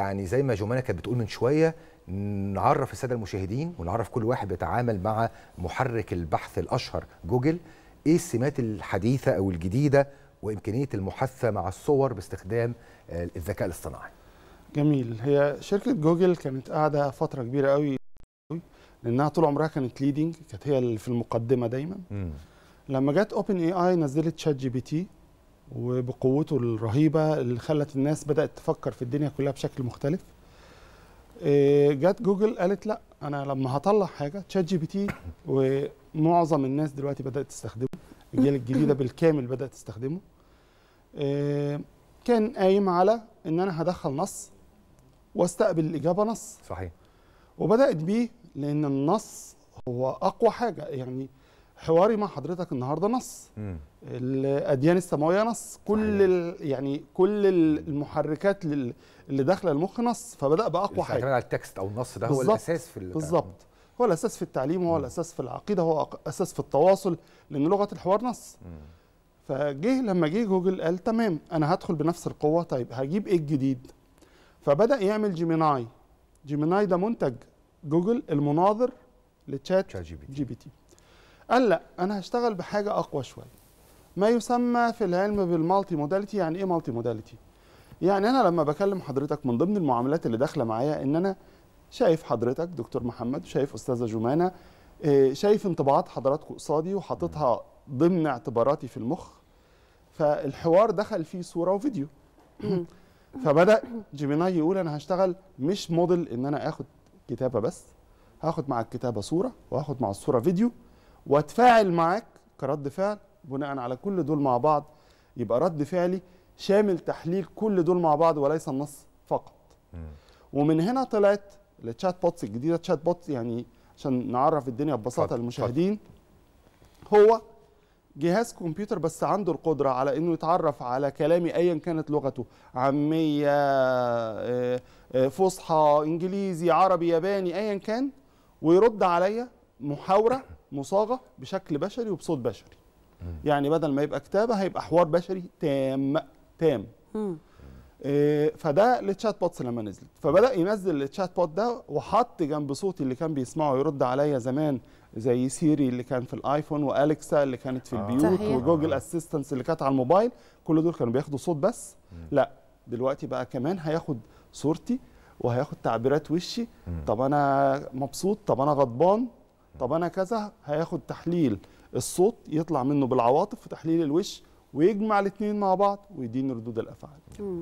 يعني زي ما جمانه كانت بتقول من شويه نعرف الساده المشاهدين ونعرف كل واحد بيتعامل مع محرك البحث الاشهر جوجل ايه السمات الحديثه او الجديده وامكانيه المحاثه مع الصور باستخدام آه، الذكاء الاصطناعي. جميل هي شركه جوجل كانت قاعده فتره كبيره قوي لانها طول عمرها كانت ليدنج كانت هي في المقدمه دايما. م. لما جت اوبن اي اي نزلت شات جي بي تي وبقوته الرهيبه اللي خلت الناس بدات تفكر في الدنيا كلها بشكل مختلف إيه، جت جوجل قالت لا انا لما هطلع حاجه تشات جي بي تي ومعظم الناس دلوقتي بدات تستخدمه الجيل الجديده بالكامل بدات تستخدمه إيه، كان قايم على ان انا هدخل نص واستقبل الاجابه نص صحيح وبدات بيه لان النص هو اقوى حاجه يعني حواري مع حضرتك النهارده نص الاديان السماويه نص كل ال... يعني كل المحركات لل... اللي داخله المخ نص فبدا باقوى يعني حاجه على التكست او النص ده هو الاساس في بالظبط هو الاساس في التعليم هو الاساس في العقيده هو اساس في التواصل لان لغه الحوار نص فجه لما جه جوجل قال تمام انا هدخل بنفس القوه طيب هجيب ايه الجديد فبدا يعمل جيميناي جيميناي ده منتج جوجل المناظر لتشات جي بي تي قال لا انا هشتغل بحاجه اقوى شويه ما يسمى في العلم بالمالتي موداليتي يعني ايه مالتي موداليتي يعني انا لما بكلم حضرتك من ضمن المعاملات اللي داخله معايا ان انا شايف حضرتك دكتور محمد شايف استاذه جمانه آه، شايف انطباعات حضراتكم قصادي وحاططها ضمن اعتباراتي في المخ فالحوار دخل فيه صوره وفيديو فبدا جيميناي يقول انا هشتغل مش موديل ان انا اخد كتابه بس هاخد مع الكتابه صوره وهاخد مع الصوره فيديو واتفاعل معاك كرد فعل بناء على كل دول مع بعض يبقى رد فعلي شامل تحليل كل دول مع بعض وليس النص فقط ومن هنا طلعت التشات بوتس الجديده تشات بوتس يعني عشان نعرف الدنيا ببساطه للمشاهدين هو جهاز كمبيوتر بس عنده القدره على انه يتعرف على كلامي ايا كانت لغته عاميه آه، آه، فصحى انجليزي عربي ياباني ايا كان ويرد عليا محاوره مصاغه بشكل بشري وبصوت بشري يعني بدل ما يبقى كتابه هيبقى حوار بشري تام تام آه، فده التشات بوتس لما نزلت فبدا ينزل التشات بوت ده وحط جنب صوتي اللي كان بيسمعه يرد عليا زمان زي سيري اللي كان في الايفون والكسا اللي كانت في آه. البيوت آه. وجوجل آه. اسيستنس اللي كانت على الموبايل كل دول كانوا بياخدوا صوت بس م. لا دلوقتي بقى كمان هياخد صورتي وهياخد تعبيرات وشي م. طب انا مبسوط طب انا غضبان طب انا كذا هياخد تحليل الصوت يطلع منه بالعواطف وتحليل الوش ويجمع الاثنين مع بعض ويديني ردود الافعال